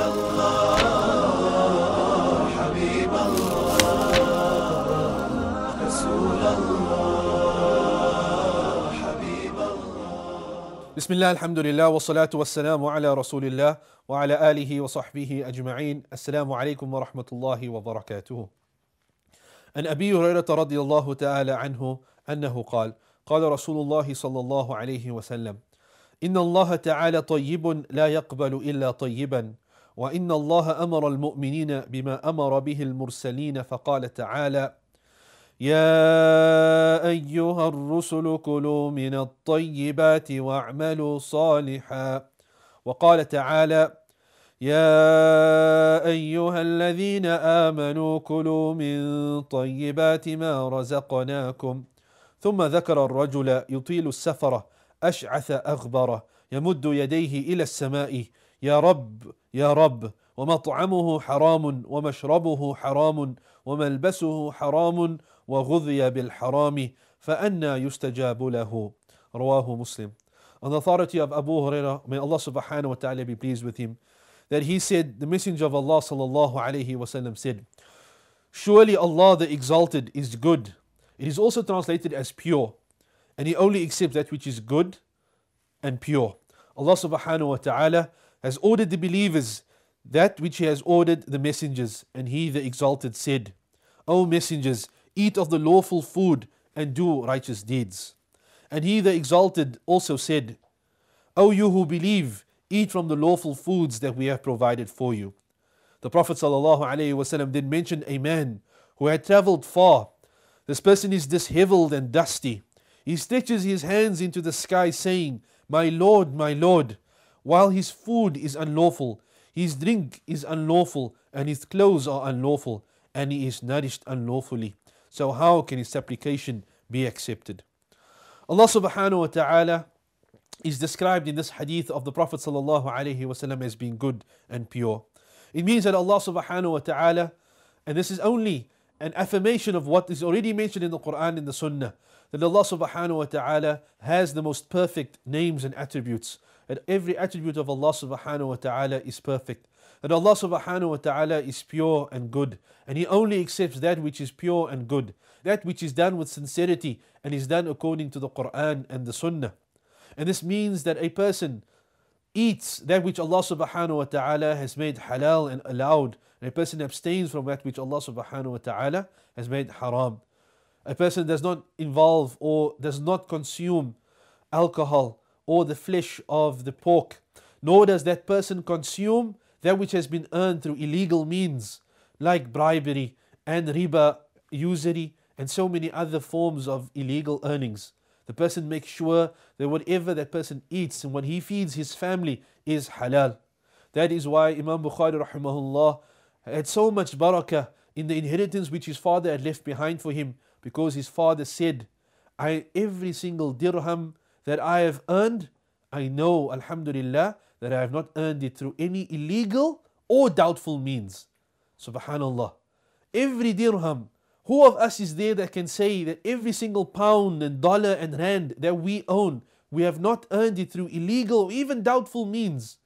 بسم الله الحمد لله والصلاة والسلام على رسول الله وعلى آله وصحبه أجمعين السلام عليكم ورحمة الله وبركاته عن أبي هريرة رضي الله تعالى عنه أنه قال قال رسول الله صلى الله عليه وسلم إن الله تعالى طيب لا يقبل إلا طيبا وإن الله أمر المؤمنين بما أمر به المرسلين فقال تعالى يا أيها الرسل كلوا من الطيبات واعملوا صالحا وقال تعالى يا أيها الذين آمنوا كلوا من طيبات ما رزقناكم ثم ذكر الرجل يطيل السفرة أشعث أغبره يمد يديه إلى السماء يا رب يا رب ومطعمه حرام ومشربه حرام وملبسه حرام وغذي بالحرام فأنا يستجاب له رواه مسلم On the authority of Abu Huraira, may Allah subhanahu wa ta'ala be pleased with him, that he said, the messenger of Allah sallallahu alayhi sallam said, Surely Allah the exalted is good. It is also translated as pure, and he only accepts that which is good and pure. Allah subhanahu wa ta'ala has ordered the believers that which he has ordered the messengers. And he, the exalted, said, O messengers, eat of the lawful food and do righteous deeds. And he, the exalted, also said, O you who believe, eat from the lawful foods that we have provided for you. The Prophet ﷺ then mentioned a man who had traveled far. This person is disheveled and dusty. He stretches his hands into the sky, saying, My Lord, my Lord while his food is unlawful, his drink is unlawful, and his clothes are unlawful, and he is nourished unlawfully. So, how can his supplication be accepted? Allah subhanahu wa ta'ala is described in this hadith of the Prophet sallallahu alayhi wasallam as being good and pure. It means that Allah subhanahu wa ta'ala, and this is only an affirmation of what is already mentioned in the Quran and the Sunnah, that Allah subhanahu wa ta'ala has the most perfect names and attributes. And every attribute of Allah subhanahu wa ta'ala is perfect. And Allah subhanahu wa ta'ala is pure and good. And He only accepts that which is pure and good, that which is done with sincerity and is done according to the Quran and the Sunnah. And this means that a person eats that which Allah subhanahu wa ta'ala has made halal and allowed. And a person abstains from that which Allah subhanahu wa ta'ala has made haram. A person does not involve or does not consume alcohol or the flesh of the pork, nor does that person consume that which has been earned through illegal means, like bribery and riba, usury, and so many other forms of illegal earnings. The person makes sure that whatever that person eats and what he feeds his family is halal. That is why Imam Bukhari rahimahullah had so much barakah in the inheritance which his father had left behind for him because his father said, I every single dirham that I have earned, I know, Alhamdulillah, that I have not earned it through any illegal or doubtful means. Subhanallah. Every dirham, who of us is there that can say that every single pound and dollar and rand that we own, we have not earned it through illegal or even doubtful means?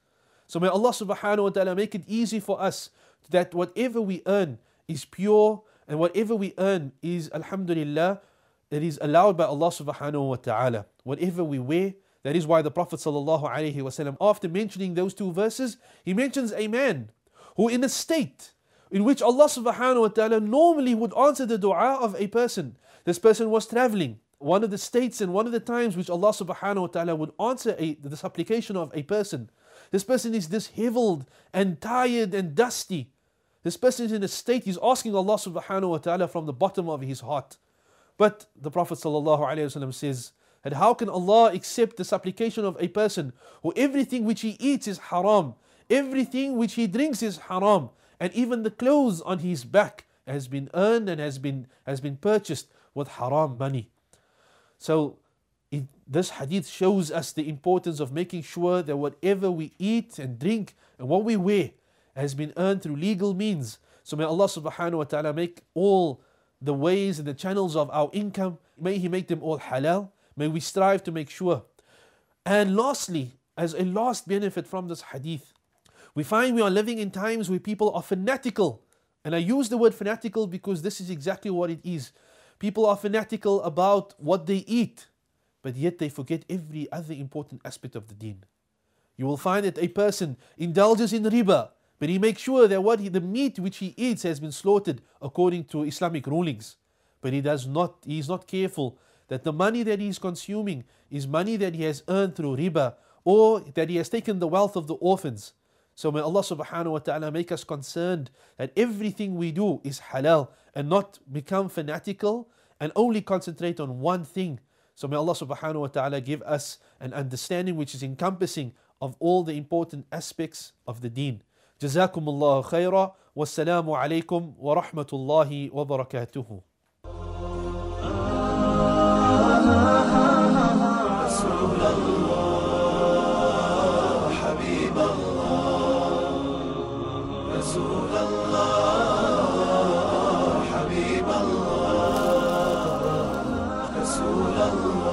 So may Allah subhanahu wa ta'ala make it easy for us that whatever we earn is pure and whatever we earn is alhamdulillah it is allowed by Allah subhanahu wa ta'ala. Whatever we wear, that is why the Prophet sallallahu alaihi wasallam, after mentioning those two verses, he mentions a man who in a state in which Allah subhanahu wa ta'ala normally would answer the dua of a person. This person was traveling. One of the states and one of the times which Allah subhanahu wa ta'ala would answer a, the supplication of a person. This person is disheveled and tired and dusty. This person is in a state, he's asking Allah subhanahu wa ta'ala from the bottom of his heart. But the Prophet ﷺ says, and how can Allah accept the supplication of a person who everything which he eats is haram, everything which he drinks is haram, and even the clothes on his back has been earned and has been, has been purchased with haram money. So this hadith shows us the importance of making sure that whatever we eat and drink and what we wear has been earned through legal means. So may Allah subhanahu wa ta'ala make all the ways and the channels of our income. May He make them all halal. May we strive to make sure. And lastly, as a last benefit from this hadith, we find we are living in times where people are fanatical. And I use the word fanatical because this is exactly what it is. People are fanatical about what they eat, but yet they forget every other important aspect of the deen. You will find that a person indulges in riba, but he makes sure that what he, the meat which he eats has been slaughtered according to Islamic rulings. But he does not, he is not careful that the money that he is consuming is money that he has earned through riba or that he has taken the wealth of the orphans. So may Allah subhanahu wa ta'ala make us concerned that everything we do is halal and not become fanatical and only concentrate on one thing. So may Allah subhanahu wa ta'ala give us an understanding which is encompassing of all the important aspects of the deen. جزاكم الله خيرا والسلام عليكم ورحمة الله وبركاته رسول الله حبيب الله رسول الله حبيب الله رسول الله